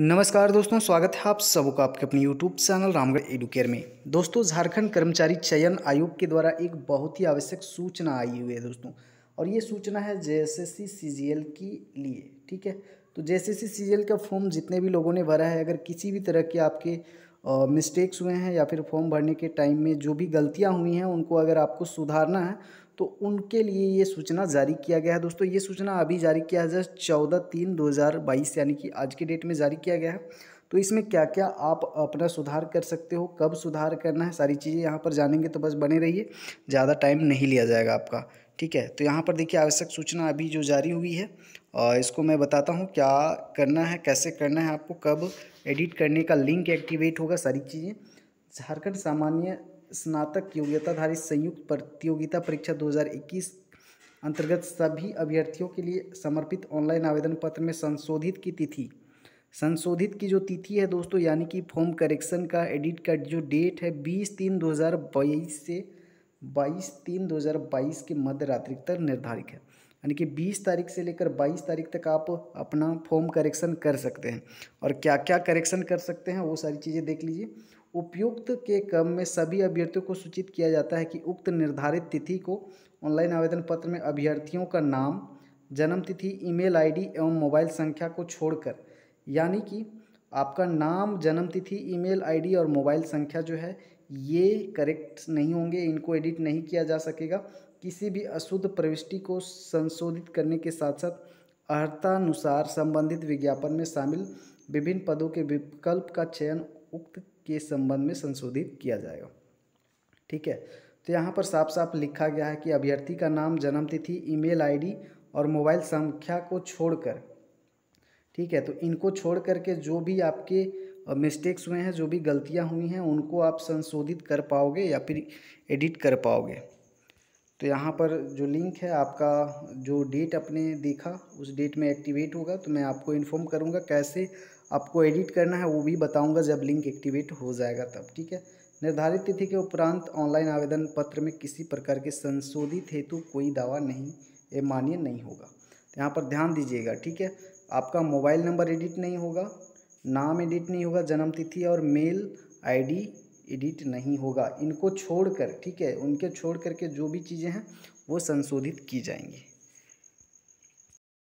नमस्कार दोस्तों स्वागत है आप का आपके अपने यूट्यूब चैनल रामगढ़ एडुकेयर में दोस्तों झारखंड कर्मचारी चयन आयोग के द्वारा एक बहुत ही आवश्यक सूचना आई हुई है दोस्तों और ये सूचना है जे एस के लिए ठीक है तो जे एस का फॉर्म जितने भी लोगों ने भरा है अगर किसी भी तरह के आपके मिस्टेक्स हुए हैं या फिर फॉर्म भरने के टाइम में जो भी गलतियाँ हुई हैं उनको अगर आपको सुधारना है तो उनके लिए ये सूचना जारी किया गया है दोस्तों ये सूचना अभी जारी किया है जस्ट चौदह तीन दो हज़ार बाईस यानी कि आज के डेट में जारी किया गया है तो इसमें क्या क्या आप अपना सुधार कर सकते हो कब सुधार करना है सारी चीज़ें यहाँ पर जानेंगे तो बस बने रहिए ज़्यादा टाइम नहीं लिया जाएगा आपका ठीक है तो यहाँ पर देखिए आवश्यक सूचना अभी जो जारी हुई है और इसको मैं बताता हूँ क्या करना है कैसे करना है आपको कब एडिट करने का लिंक एक्टिवेट होगा सारी चीज़ें झारखंड सामान्य स्नातक योग्यताधारी संयुक्त प्रतियोगिता परीक्षा 2021 अंतर्गत सभी अभ्यर्थियों के लिए समर्पित ऑनलाइन आवेदन पत्र में संशोधित की तिथि संशोधित की जो तिथि है दोस्तों यानी कि फॉर्म करेक्शन का एडिट का जो डेट है बीस तीन दो हज़ार बाईस से बाईस तीन दो हज़ार बाईस के मध्य रात्रि तक निर्धारित है यानी कि बीस तारीख से लेकर बाईस तारीख तक आप अपना फॉर्म करेक्शन कर सकते हैं और क्या क्या करेक्शन कर सकते हैं वो सारी चीज़ें देख लीजिए उपयुक्त के क्रम में सभी अभ्यर्थियों को सूचित किया जाता है कि उक्त निर्धारित तिथि को ऑनलाइन आवेदन पत्र में अभ्यर्थियों का नाम जन्म तिथि ईमेल आईडी एवं मोबाइल संख्या को छोड़कर यानी कि आपका नाम जन्म तिथि ईमेल आईडी और मोबाइल संख्या जो है ये करेक्ट नहीं होंगे इनको एडिट नहीं किया जा सकेगा किसी भी अशुद्ध प्रविष्टि को संशोधित करने के साथ साथ अर्हतानुसार संबंधित विज्ञापन में शामिल विभिन्न पदों के विकल्प का चयन उक्त के संबंध में संशोधित किया जाएगा ठीक है तो यहाँ पर साफ साफ लिखा गया है कि अभ्यर्थी का नाम जन्मतिथि तिथि ईमेल आईडी और मोबाइल संख्या को छोड़कर ठीक है तो इनको छोड़ करके जो भी आपके मिस्टेक्स हुए हैं जो भी गलतियाँ हुई हैं उनको आप संशोधित कर पाओगे या फिर एडिट कर पाओगे तो यहाँ पर जो लिंक है आपका जो डेट आपने देखा उस डेट में एक्टिवेट होगा तो मैं आपको इन्फॉर्म करूँगा कैसे आपको एडिट करना है वो भी बताऊँगा जब लिंक एक्टिवेट हो जाएगा तब ठीक है निर्धारित तिथि के उपरांत ऑनलाइन आवेदन पत्र में किसी प्रकार के संशोधित हेतु कोई दावा नहीं ये मान्य नहीं होगा तो यहाँ पर ध्यान दीजिएगा ठीक है आपका मोबाइल नंबर एडिट नहीं होगा नाम एडिट नहीं होगा जन्म तिथि और मेल आईडी एडिट नहीं होगा इनको छोड़कर ठीक है उनके छोड़ करके जो भी चीज़ें हैं वो संशोधित की जाएंगी